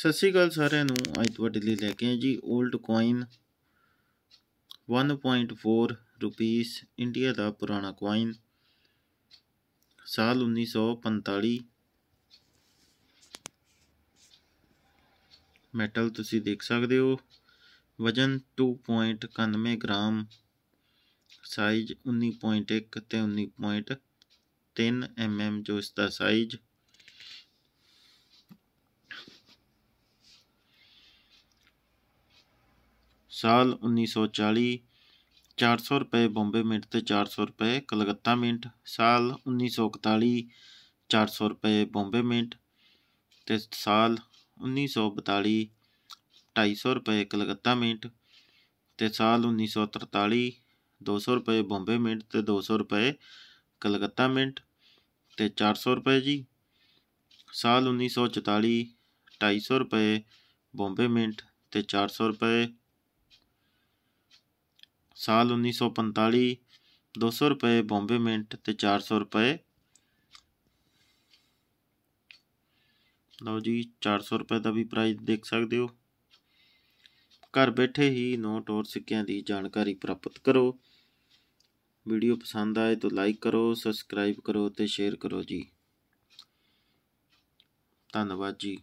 ਸਤਿ ਸ਼੍ਰੀ ਅਕਾਲ ਸਾਰਿਆਂ ਨੂੰ ਅੱਜ ਤੁਹਾਡੇ ਲਈ ਲੈ ਕੇ ਆਏ ਜੀ 올ਡ ਕੋਇਨ 1.4 ਰੁਪੀਸ ਇੰਡੀਆ ਦਾ ਪੁਰਾਣਾ ਕੋਇਨ ਸਾਲ 1945 ਮੈਟਲ ਤੁਸੀਂ ਦੇਖ ਸਕਦੇ ਹੋ ਵਜਨ 2.91 ਗ੍ਰਾਮ ਸਾਈਜ਼ 19.1 ਤੇ 19.3 ਐਮਐਮ ਜੋ ਇਸ ਦਾ ਸਾਈਜ਼ ਸਾਲ 1940 400 ਰੁਪਏ ਬੰਬੇ ਮਿੰਟ ਤੇ 400 ਰੁਪਏ ਕਲਕੱਤਾ ਮਿੰਟ ਸਾਲ 1941 400 ਰੁਪਏ ਬੰਬੇ ਮਿੰਟ ਤੇ ਸਾਲ 1942 250 ਰੁਪਏ ਕਲਕੱਤਾ ਮਿੰਟ ਤੇ ਸਾਲ 1943 200 ਰੁਪਏ ਬੰਬੇ ਮਿੰਟ ਤੇ 200 ਰੁਪਏ ਕਲਕੱਤਾ ਮਿੰਟ ਤੇ 400 ਰੁਪਏ ਜੀ ਸਾਲ 1944 250 ਰੁਪਏ ਬੰਬੇ ਮਿੰਟ ਤੇ 400 ਰੁਪਏ ਸਾਲ 1945 200 ਰੁਪਏ ਬੰਬੇ ਮਿੰਟ ਤੇ 400 ਰੁਪਏ ਲਓ ਜੀ 400 ਰੁਪਏ ਦਾ ਵੀ ਪ੍ਰਾਈਸ ਦੇਖ ਸਕਦੇ ਹੋ ਘਰ ਬੈਠੇ ਹੀ ਨੋਟ ਔਰ ਸਿੱਕਿਆਂ ਦੀ ਜਾਣਕਾਰੀ ਪ੍ਰਾਪਤ ਕਰੋ ਵੀਡੀਓ ਪਸੰਦ ਆਏ ਤਾਂ ਲਾਈਕ ਕਰੋ ਸਬਸਕ੍ਰਾਈਬ ਕਰੋ ਤੇ ਸ਼ੇਅਰ ਕਰੋ ਜੀ ਧੰਨਵਾਦ ਜੀ